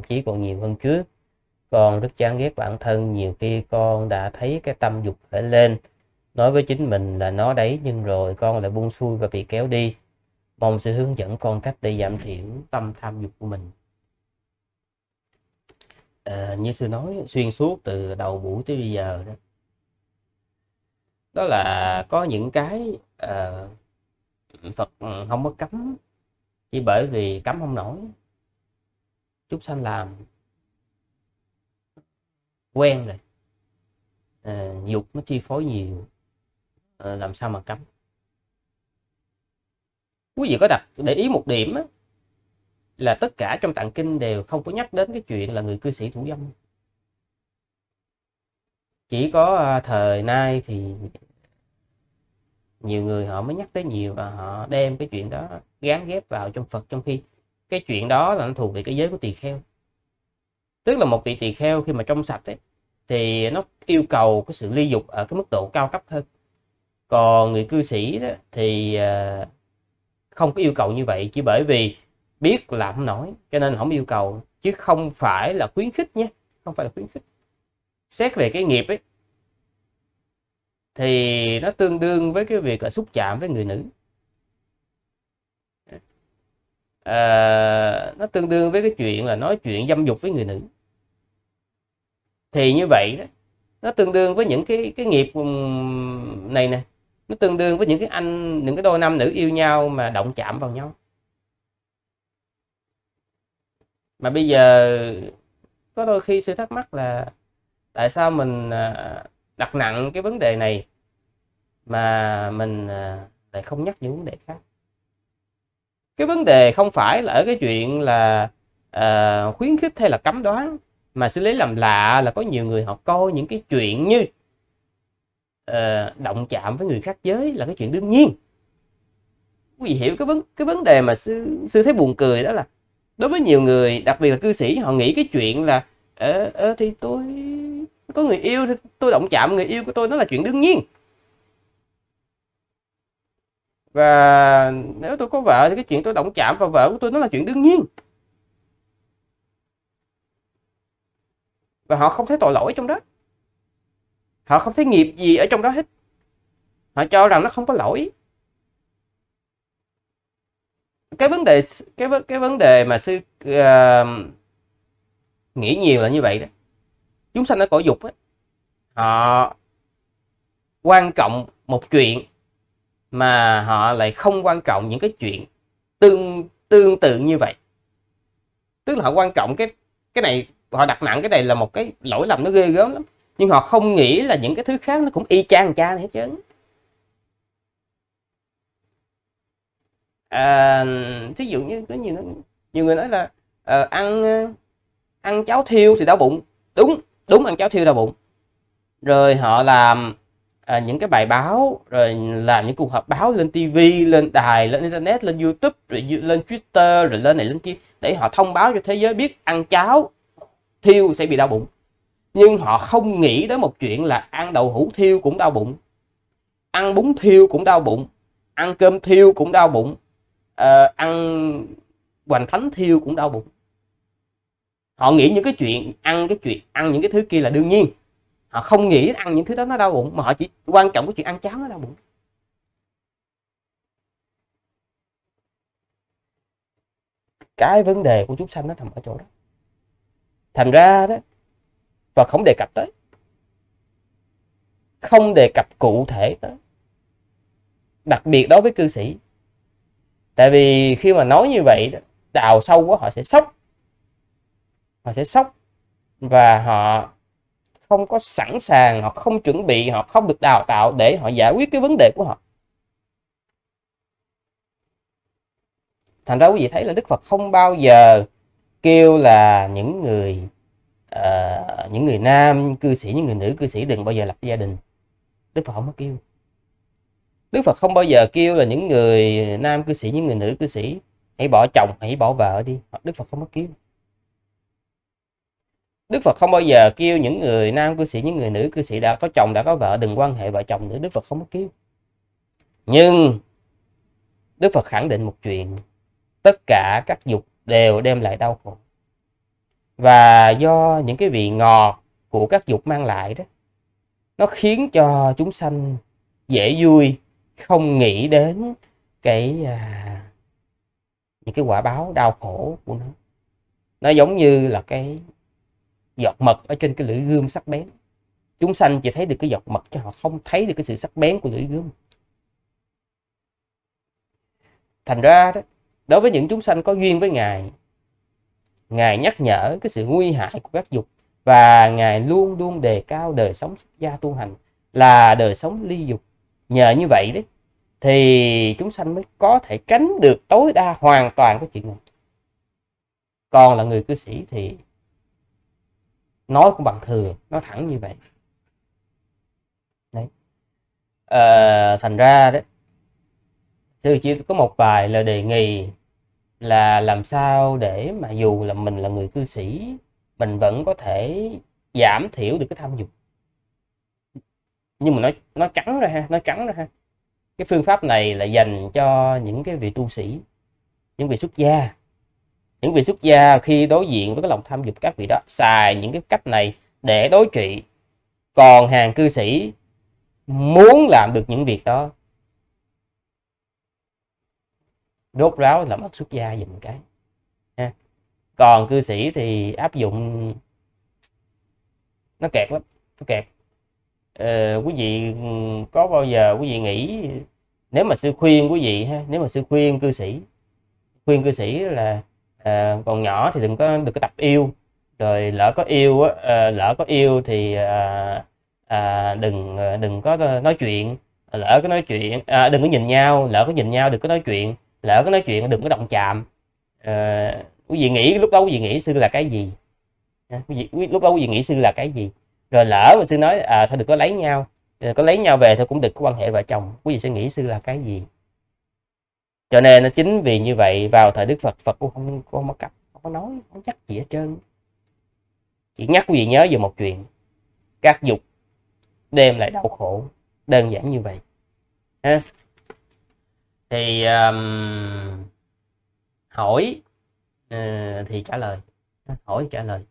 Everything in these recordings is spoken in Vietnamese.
thậm chí còn nhiều hơn trước con rất chán ghét bản thân nhiều khi con đã thấy cái tâm dục khởi lên nói với chính mình là nó đấy nhưng rồi con lại buông xuôi và bị kéo đi mong sự hướng dẫn con cách để giảm thiểu tâm tham dục của mình à, như sư nói xuyên suốt từ đầu buổi tới bây giờ đó đó là có những cái à, phật ừ, không có cấm chỉ bởi vì cấm không nổi chúng sanh làm quen rồi à, dục nó chi phối nhiều à, làm sao mà cấm quý vị có đặt để ý một điểm á, là tất cả trong tạng kinh đều không có nhắc đến cái chuyện là người cư sĩ thủ dâm chỉ có à, thời nay thì nhiều người họ mới nhắc tới nhiều và họ đem cái chuyện đó gán ghép vào trong Phật trong khi cái chuyện đó là nó thuộc về cái giới của tỳ kheo tức là một vị tỳ kheo khi mà trong sạch ấy, thì nó yêu cầu cái sự ly dục ở cái mức độ cao cấp hơn còn người cư sĩ đó thì à, không có yêu cầu như vậy chỉ bởi vì biết là không nói cho nên không yêu cầu chứ không phải là khuyến khích nhé không phải là khuyến khích xét về cái nghiệp ấy thì nó tương đương với cái việc là xúc chạm với người nữ à, nó tương đương với cái chuyện là nói chuyện dâm dục với người nữ thì như vậy đó nó tương đương với những cái cái nghiệp này nè nó tương đương với những cái anh những cái đôi nam nữ yêu nhau mà động chạm vào nhau mà bây giờ có đôi khi sự thắc mắc là tại sao mình à, đặt nặng cái vấn đề này mà mình à, lại không nhắc những vấn đề khác cái vấn đề không phải là ở cái chuyện là uh, khuyến khích hay là cấm đoán mà xử lý làm lạ là có nhiều người họ coi những cái chuyện như uh, động chạm với người khác giới là cái chuyện đương nhiên quý vị hiểu cái vấn cái vấn đề mà sư sư thấy buồn cười đó là đối với nhiều người đặc biệt là cư sĩ họ nghĩ cái chuyện là ờ, ờ thì tôi có người yêu thì tôi động chạm người yêu của tôi nó là chuyện đương nhiên và nếu tôi có vợ thì cái chuyện tôi động chạm vào vợ của tôi nó là chuyện đương nhiên và họ không thấy tội lỗi trong đó họ không thấy nghiệp gì ở trong đó hết họ cho rằng nó không có lỗi cái vấn đề cái cái vấn đề mà sư uh, nghĩ nhiều là như vậy đó chúng sanh ở cõi dục ấy, họ quan trọng một chuyện mà họ lại không quan trọng những cái chuyện tương tương tự như vậy tức là họ quan trọng cái cái này họ đặt nặng cái này là một cái lỗi lầm nó ghê gớm lắm nhưng họ không nghĩ là những cái thứ khác nó cũng y chang cha này hết trơn à, thí dụ như có nhiều nhiều người nói là à, ăn ờ, ăn cháo thiêu thì đau bụng đúng đúng ăn cháo thiêu đau bụng rồi họ làm à, những cái bài báo rồi làm những cuộc họp báo lên TV lên đài lên internet lên YouTube rồi lên Twitter rồi lên này lên kia để họ thông báo cho thế giới biết ăn cháo thiêu sẽ bị đau bụng nhưng họ không nghĩ đến một chuyện là ăn đậu hũ thiêu cũng đau bụng ăn bún thiêu cũng đau bụng ăn cơm thiêu cũng đau bụng à, ăn hoành thánh thiêu cũng đau bụng họ nghĩ những cái chuyện ăn cái chuyện ăn những cái thứ kia là đương nhiên họ không nghĩ ăn những thứ đó nó đau bụng mà họ chỉ quan trọng cái chuyện ăn cháo nó đau bụng cái vấn đề của chúng sanh nó nằm ở chỗ đó thành ra đó và không đề cập tới không đề cập cụ thể tới đặc biệt đối với cư sĩ tại vì khi mà nói như vậy đào sâu quá họ sẽ sốc họ sẽ sốc và họ không có sẵn sàng họ không chuẩn bị họ không được đào tạo để họ giải quyết cái vấn đề của họ thành ra quý vị thấy là đức phật không bao giờ kêu là những người uh, những người nam cư sĩ những người nữ cư sĩ đừng bao giờ lập gia đình đức phật không có kêu đức phật không bao giờ kêu là những người nam cư sĩ những người nữ cư sĩ hãy bỏ chồng hãy bỏ vợ đi đức phật không có kêu Đức Phật không bao giờ kêu những người nam cư sĩ, những người nữ cư sĩ đã có chồng, đã có vợ, đừng quan hệ vợ chồng nữa. Đức Phật không có kêu. Nhưng Đức Phật khẳng định một chuyện. Tất cả các dục đều đem lại đau khổ. Và do những cái vị ngọt của các dục mang lại đó, nó khiến cho chúng sanh dễ vui, không nghĩ đến cái à, những cái quả báo đau khổ của nó. Nó giống như là cái giọt mật ở trên cái lưỡi gươm sắc bén chúng sanh chỉ thấy được cái giọt mật cho họ không thấy được cái sự sắc bén của lưỡi gươm thành ra đó đối với những chúng sanh có duyên với ngài ngài nhắc nhở cái sự nguy hại của các dục và ngài luôn luôn đề cao đời sống xuất gia tu hành là đời sống ly dục nhờ như vậy đấy thì chúng sanh mới có thể tránh được tối đa hoàn toàn cái chuyện này còn là người cư sĩ thì nói cũng bằng thừa nó thẳng như vậy đấy à, thành ra đấy sư chỉ có một vài lời đề nghị là làm sao để mà dù là mình là người cư sĩ mình vẫn có thể giảm thiểu được cái tham dục nhưng mà nó nó trắng ra ha nó trắng ra ha cái phương pháp này là dành cho những cái vị tu sĩ những vị xuất gia những vị xuất gia khi đối diện với cái lòng tham dục các vị đó xài những cái cách này để đối trị còn hàng cư sĩ muốn làm được những việc đó đốt ráo là mất xuất gia dùm cái ha. còn cư sĩ thì áp dụng nó kẹt lắm nó kẹt ờ, quý vị ừ, có bao giờ quý vị nghĩ nếu mà sư khuyên quý vị ha nếu mà sư khuyên cư sĩ khuyên cư sĩ là à, còn nhỏ thì đừng có được có tập yêu rồi lỡ có yêu á, ờ, lỡ có yêu thì à, à, đừng đừng có nói chuyện lỡ có nói chuyện à, đừng có nhìn nhau lỡ có nhìn nhau đừng có nói chuyện lỡ có nói chuyện đừng có động chạm à, quý vị nghĩ lúc đó quý vị nghĩ sư là cái gì à, quý vị, lúc đó quý vị nghĩ sư là cái gì rồi lỡ mà sư nói à thôi đừng có lấy nhau có lấy nhau về thôi cũng được có quan hệ vợ chồng quý vị sẽ nghĩ sư là cái gì cho nên nó chính vì như vậy vào thời đức phật phật cũng không cũng không có cặp không có nói không chắc gì hết trơn chỉ nhắc quý vị nhớ về một chuyện các dục đem lại đau khổ đơn giản như vậy ha thì um, hỏi uh, thì trả lời hỏi trả lời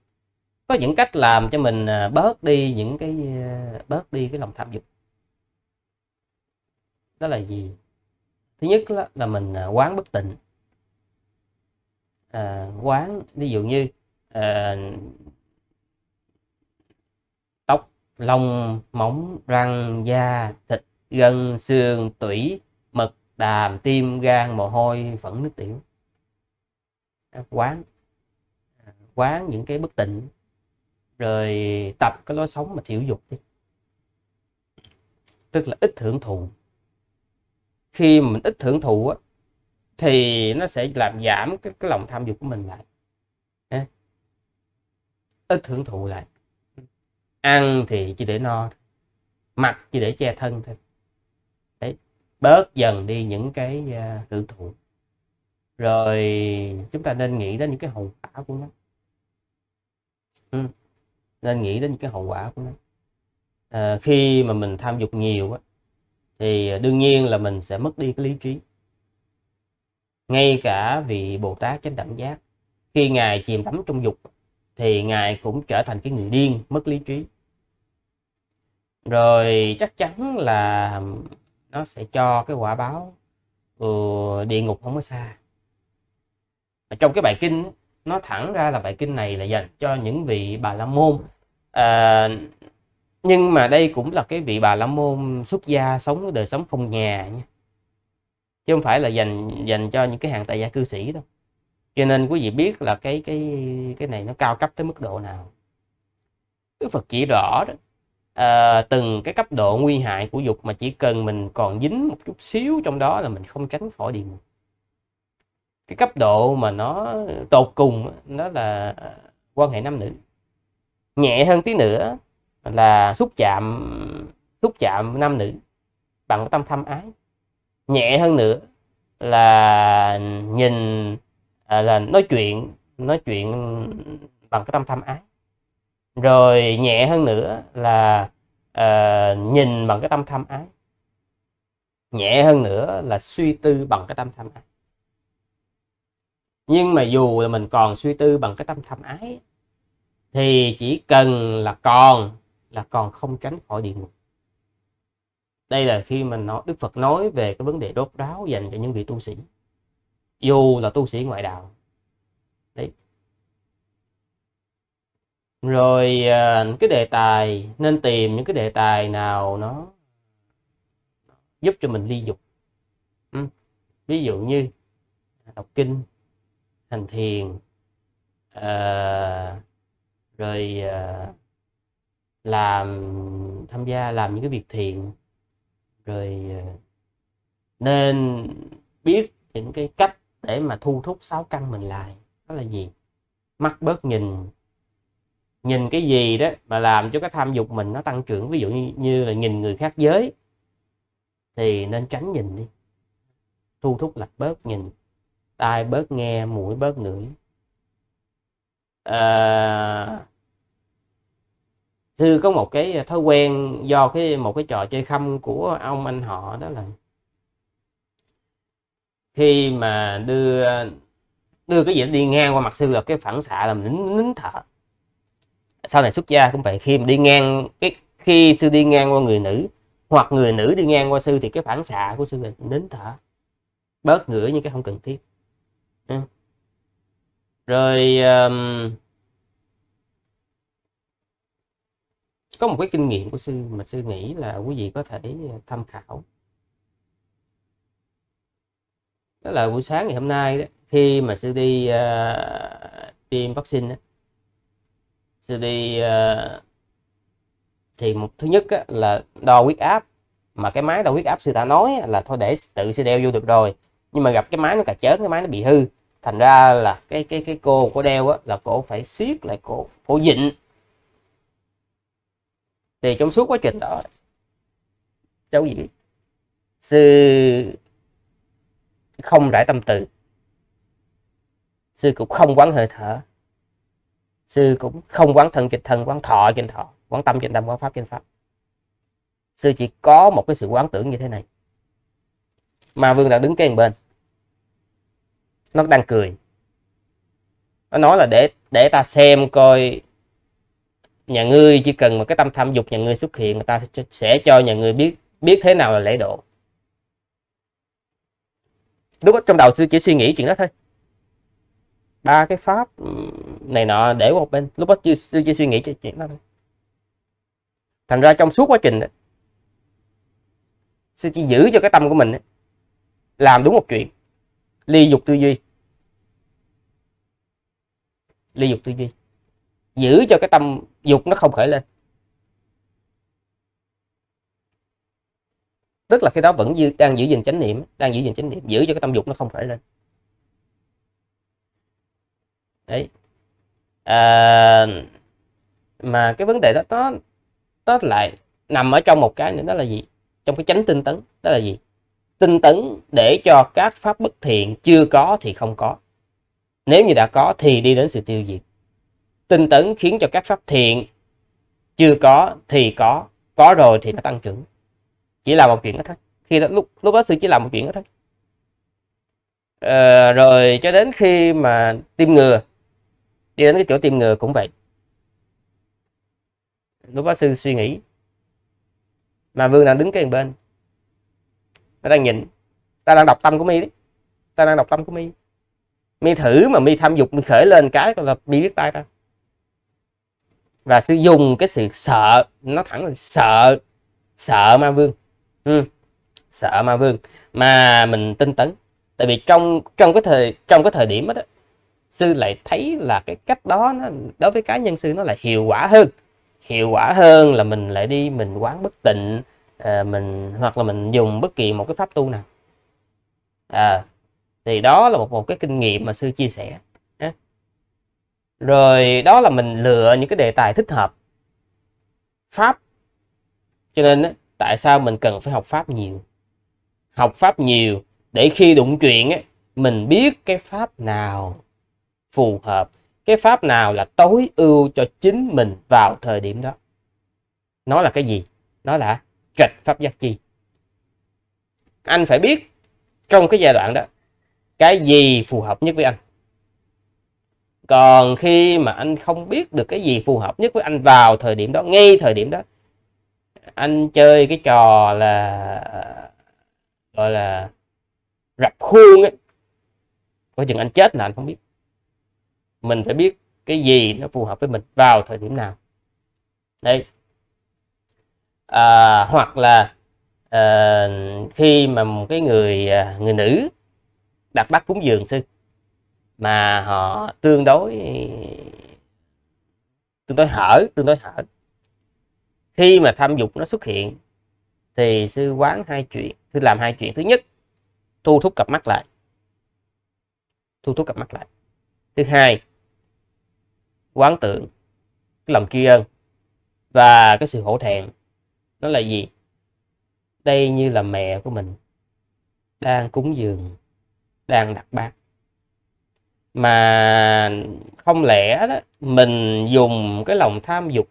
có những cách làm cho mình ờ, bớt đi những cái ờ, bớt đi cái lòng tham dục đó là gì thứ nhất là, là mình à, quán bất tịnh à, quán ví dụ như à, tóc lông móng răng da thịt gân xương tủy mật đàm tim gan mồ hôi phẫn nước tiểu à, quán à, quán những cái bất tịnh rồi tập cái lối sống mà thiểu dục đi tức là ít hưởng thụ khi mình ít hưởng thụ á, thì nó sẽ làm giảm cái, cái lòng tham dục của mình lại ít hưởng thụ lại ăn thì chỉ để no mặc chỉ để che thân thôi đấy bớt dần đi những cái uh, hưởng thụ rồi chúng ta nên nghĩ đến những cái hậu quả của nó ừ. nên nghĩ đến những cái hậu quả của nó à, khi mà mình tham dục nhiều á thì đương nhiên là mình sẽ mất đi cái lý trí ngay cả vị bồ tát chánh đẳng giác khi ngài chìm đắm trong dục thì ngài cũng trở thành cái người điên mất lý trí rồi chắc chắn là nó sẽ cho cái quả báo ừ, địa ngục không có xa Ở trong cái bài kinh nó thẳng ra là bài kinh này là dành cho những vị bà la môn à, nhưng mà đây cũng là cái vị bà la môn xuất gia sống đời sống không nhà nha chứ không phải là dành dành cho những cái hàng tại gia cư sĩ đâu cho nên quý vị biết là cái cái cái này nó cao cấp tới mức độ nào Đức Phật chỉ rõ đó à, từng cái cấp độ nguy hại của dục mà chỉ cần mình còn dính một chút xíu trong đó là mình không tránh khỏi địa cái cấp độ mà nó tột cùng đó là quan hệ nam nữ nhẹ hơn tí nữa là xúc chạm xúc chạm nam nữ bằng tâm tham ái nhẹ hơn nữa là nhìn à, là nói chuyện nói chuyện bằng cái tâm tham ái rồi nhẹ hơn nữa là uh, nhìn bằng cái tâm tham ái nhẹ hơn nữa là suy tư bằng cái tâm tham ái nhưng mà dù là mình còn suy tư bằng cái tâm tham ái thì chỉ cần là còn là còn không tránh khỏi địa ngục đây là khi mình nói Đức Phật nói về cái vấn đề đốt ráo dành cho những vị tu sĩ dù là tu sĩ ngoại đạo đấy rồi à, cái đề tài nên tìm những cái đề tài nào nó giúp cho mình ly dục ừ. ví dụ như đọc kinh hành thiền à, rồi à, làm tham gia làm những cái việc thiện rồi ờ, nên biết những cái cách để mà thu thúc sáu căn mình lại đó là gì mắt bớt nhìn nhìn cái gì đó mà làm cho cái tham dục mình nó tăng trưởng ví dụ như, như là nhìn người khác giới thì nên tránh nhìn đi thu thúc là bớt nhìn tai bớt nghe mũi bớt ngửi à, thư có một cái thói quen do cái một cái trò chơi khăm của ông anh họ đó là khi mà đưa đưa cái gì đi ngang qua mặt sư là cái phản xạ là mình nín, nín thở sau này xuất gia cũng vậy khi mà đi ngang cái khi sư đi ngang qua người nữ hoặc người nữ đi ngang qua sư thì cái phản xạ của sư là nín thở bớt ngửa những cái không cần thiết rồi um, có một cái kinh nghiệm của sư mà sư nghĩ là quý vị có thể ờ, tham khảo đó là buổi sáng ngày hôm nay đó, khi mà sư đi uh, tiêm vaccine đó, sư đi uh, thì một thứ nhất là đo huyết áp mà cái máy đo huyết áp sư ta nói là thôi để tự sư đeo vô được rồi nhưng mà gặp cái máy nó cà chớn cái máy nó bị hư thành ra là cái cái cái cô có đeo á, là cổ phải siết lại cổ cổ dịnh thì trong suốt quá trình đó cháu diễn sư không rải tâm từ sư cũng không quán hơi thở sư cũng không quán thân trên thân quán thọ trên thọ quán tâm trên tâm quán pháp trên pháp sư chỉ có một cái sự quán tưởng như thế này mà vương đạo đứng cái bên nó đang cười nó nói là để để ta xem coi nhà ngươi chỉ cần mà cái tâm tham dục nhà ngươi xuất hiện người ta sẽ cho nhà ngươi biết biết thế nào là lễ độ lúc đó trong đầu sư chỉ suy nghĩ chuyện đó thôi ba cái pháp này nọ để qua một bên lúc đó sư chỉ, chỉ suy nghĩ cho chuyện đó thôi thành ra trong suốt quá trình sư chỉ giữ cho cái tâm của mình làm đúng một chuyện ly dục tư duy ly dục tư duy giữ cho cái tâm dục nó không khởi lên tức là khi đó vẫn đang giữ gìn chánh niệm đang giữ gìn chánh niệm giữ cho cái tâm dục nó không khởi lên đấy à, mà cái vấn đề đó nó nó lại nằm ở trong một cái nữa đó là gì trong cái chánh tinh tấn đó là gì tinh tấn để cho các pháp bất thiện chưa có thì không có nếu như đã có thì đi đến sự tiêu diệt tinh tấn khiến cho các pháp thiện chưa có thì có có rồi thì nó tăng trưởng chỉ là một chuyện đó thôi khi đó, lúc lúc đó sư chỉ làm một chuyện đó thôi à, rồi cho đến khi mà tiêm ngừa đi đến cái chỗ tiêm ngừa cũng vậy lúc đó sư suy nghĩ mà vương đang đứng cái bên nó đang nhìn ta đang đọc tâm của mi đấy ta đang đọc tâm của mi mi thử mà mi tham dục mi khởi lên cái là mi biết tay ra và sử dụng cái sự sợ nó thẳng là sợ sợ ma vương ừ. sợ ma vương mà mình tinh tấn tại vì trong trong cái thời trong cái thời điểm đó, sư lại thấy là cái cách đó nó, đối với cá nhân sư nó là hiệu quả hơn hiệu quả hơn là mình lại đi mình quán bất tịnh à, mình hoặc là mình dùng bất kỳ một cái pháp tu nào à, thì đó là một một cái kinh nghiệm mà sư chia sẻ rồi đó là mình lựa những cái đề tài thích hợp pháp cho nên tại sao mình cần phải học pháp nhiều học pháp nhiều để khi đụng chuyện ấy, mình biết cái pháp nào phù hợp cái pháp nào là tối ưu cho chính mình vào thời điểm đó nó là cái gì nó là trạch pháp giác chi anh phải biết trong cái giai đoạn đó cái gì phù hợp nhất với anh còn khi mà anh không biết được cái gì phù hợp nhất với anh vào thời điểm đó ngay thời điểm đó anh chơi cái trò là gọi là rập khuôn ấy có chừng anh chết là anh không biết mình phải biết cái gì nó phù hợp với mình vào thời điểm nào đây à, hoặc là à, khi mà một cái người ờ, người nữ đặt bắt cúng dường sư mà họ tương đối tương đối hở tương đối hở khi mà tham dục nó xuất hiện thì sư quán hai chuyện sư làm hai chuyện thứ nhất thu thúc cặp mắt lại thu thúc cặp mắt lại thứ hai quán tưởng cái lòng tri ân và cái sự hổ thẹn nó là gì đây như là mẹ của mình đang cúng dường đang đặt bát mà không lẽ đó, mình dùng cái lòng tham dục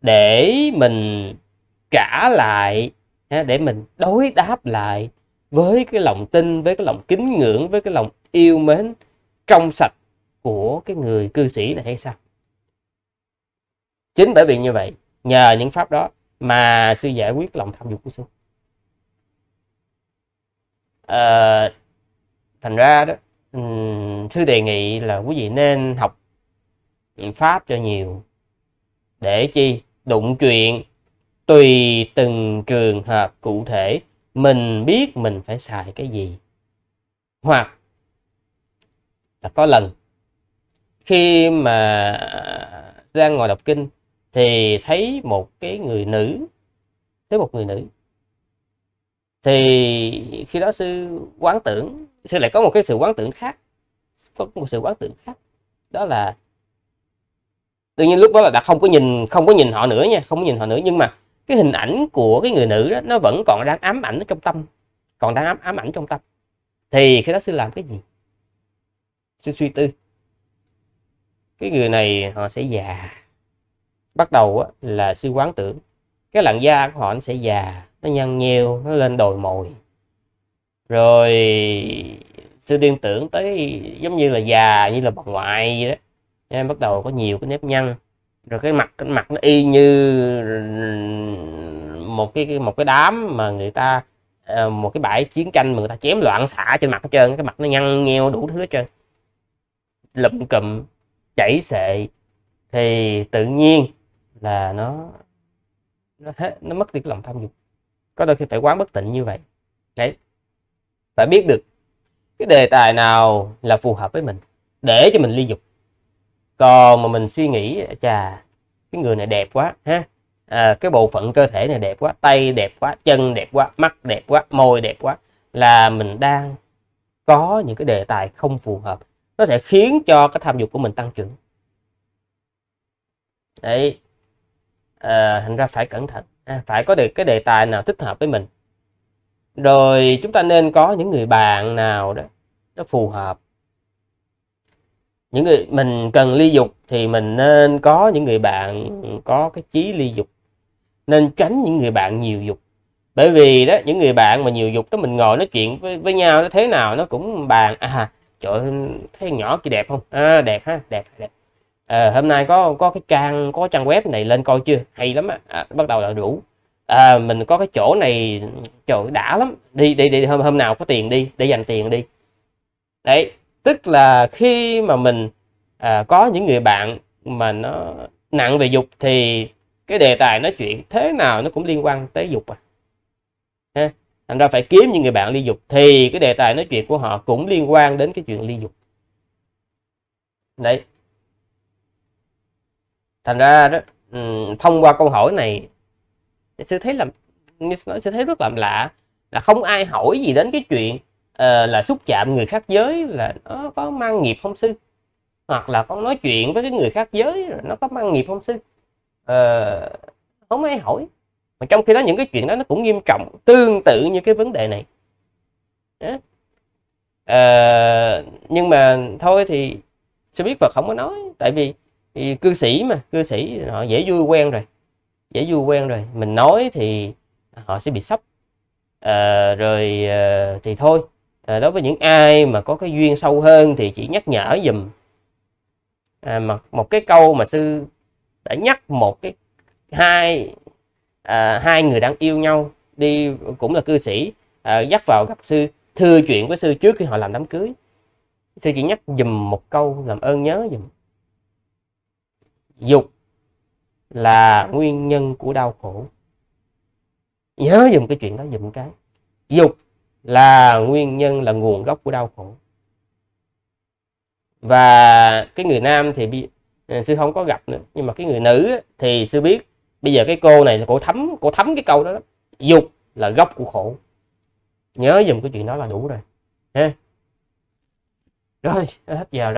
để mình trả lại để mình đối đáp lại với cái lòng tin với cái lòng kính ngưỡng với cái lòng yêu mến trong sạch của cái người cư sĩ này hay sao chính bởi vì như vậy nhờ những pháp đó mà sư giải quyết lòng tham dục của sư à, thành ra đó sư đề nghị là quý vị nên học pháp cho nhiều để chi đụng chuyện tùy từng trường hợp cụ thể mình biết mình phải xài cái gì hoặc là có lần khi mà đang à, ngồi đọc kinh thì thấy một cái người nữ thấy một người nữ thì khi đó sư quán tưởng sẽ lại có một cái sự quán tưởng khác có một sự quán tưởng khác đó là tự nhiên lúc đó là đã không có nhìn không có nhìn họ nữa nha không có nhìn họ nữa nhưng mà cái hình ảnh của cái người nữ đó nó vẫn còn đang ám ảnh ở trong tâm còn đang ám, ám ảnh trong tâm thì khi đó sư làm cái gì sư suy tư cái người này họ sẽ già bắt đầu á, là sư quán tưởng cái làn da của họ sẽ già nó nhăn nheo nó lên đồi mồi rồi sự điên tưởng tới giống như là già như là bà ngoại vậy đó em bắt đầu có nhiều cái nếp nhăn rồi cái mặt cái mặt nó y như ừ, một cái một cái đám mà người ta ờ, một cái bãi chiến tranh mà người ta chém loạn xạ trên mặt hết trơn cái mặt nó nhăn nheo đủ thứ hết trơn lụm cụm chảy xệ thì tự nhiên là nó nó hết nó mất đi cái lòng tham dục có đôi khi phải quán bất tịnh như vậy đấy phải biết được cái đề tài nào là phù hợp với mình để cho mình ly dục còn mà mình suy nghĩ chà cái người này đẹp quá ha à, cái bộ phận cơ thể này đẹp quá tay đẹp quá chân đẹp quá mắt đẹp quá môi đẹp quá là mình đang có những cái đề tài không phù hợp nó sẽ khiến cho cái tham dục của mình tăng trưởng đấy à, thành ra phải cẩn thận à, phải có được cái đề tài nào thích hợp với mình rồi chúng ta nên có những người bạn nào đó nó phù hợp những người mình cần ly dục thì mình nên có những người bạn có cái chí ly dục nên tránh những người bạn nhiều dục bởi vì đó những người bạn mà nhiều dục đó mình ngồi nói chuyện với, với nhau nó thế nào nó cũng bàn à trời thấy nhỏ kia đẹp không à, đẹp ha đẹp đẹp à, hôm nay có có cái trang có trang web này lên coi chưa hay lắm á à, bắt đầu là đủ à, mình có cái chỗ này trời đã lắm đi đi đi hôm hôm nào có tiền đi để dành tiền đi đấy tức là khi mà mình à, có những người bạn mà nó nặng về dục thì cái đề tài nói chuyện thế nào nó cũng liên quan tới dục à ha thành ra phải kiếm những người bạn ly dục thì cái đề tài nói chuyện của họ cũng liên quan đến cái chuyện ly dục đấy thành ra đó thông qua câu hỏi này sư thấy là như nói sư thấy rất là lạ là không ai hỏi gì đến cái chuyện uh, là xúc chạm người khác giới là nó có mang nghiệp không sư hoặc là con nói chuyện với cái người khác giới là nó có mang nghiệp không sư uh, không ai hỏi mà trong khi đó những cái chuyện đó nó cũng nghiêm trọng tương tự như cái vấn đề này Uh, nhưng mà thôi thì sẽ biết Phật không có nói tại vì thì cư sĩ mà cư sĩ họ dễ vui quen rồi dễ du quen rồi mình nói thì họ sẽ bị sốc à, rồi à, thì thôi à, đối với những ai mà có cái duyên sâu hơn thì chỉ nhắc nhở dùm à, mà một cái câu mà sư đã nhắc một cái hai à, hai người đang yêu nhau đi cũng là cư sĩ à, dắt vào gặp sư thưa chuyện với sư trước khi họ làm đám cưới sư chỉ nhắc dùm một câu làm ơn nhớ dùm dục là nguyên nhân của đau khổ nhớ dùm cái chuyện đó dùm cái dục là nguyên nhân là nguồn gốc của đau khổ và cái người nam thì à, sư không có gặp nữa nhưng mà cái người nữ thì sư biết bây giờ cái cô này là cô thấm cô thấm cái câu đó lắm dục là gốc của khổ nhớ dùm cái chuyện đó là đủ rồi ha rồi hết giờ rồi